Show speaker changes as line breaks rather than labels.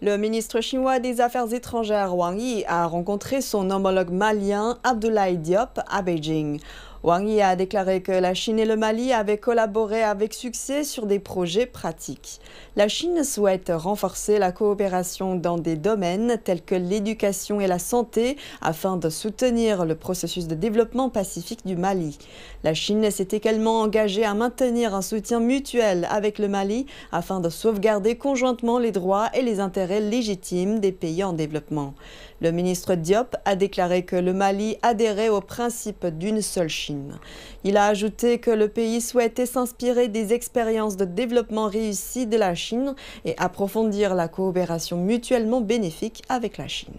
Le ministre chinois des Affaires étrangères Wang Yi a rencontré son homologue malien Abdoulaye Diop à Beijing. Wang Yi a déclaré que la Chine et le Mali avaient collaboré avec succès sur des projets pratiques. La Chine souhaite renforcer la coopération dans des domaines tels que l'éducation et la santé afin de soutenir le processus de développement pacifique du Mali. La Chine s'est également engagée à maintenir un soutien mutuel avec le Mali afin de sauvegarder conjointement les droits et les intérêts légitimes des pays en développement. Le ministre Diop a déclaré que le Mali adhérait au principe d'une seule Chine il a ajouté que le pays souhaitait s'inspirer des expériences de développement réussies de la Chine et approfondir la coopération mutuellement bénéfique avec la Chine.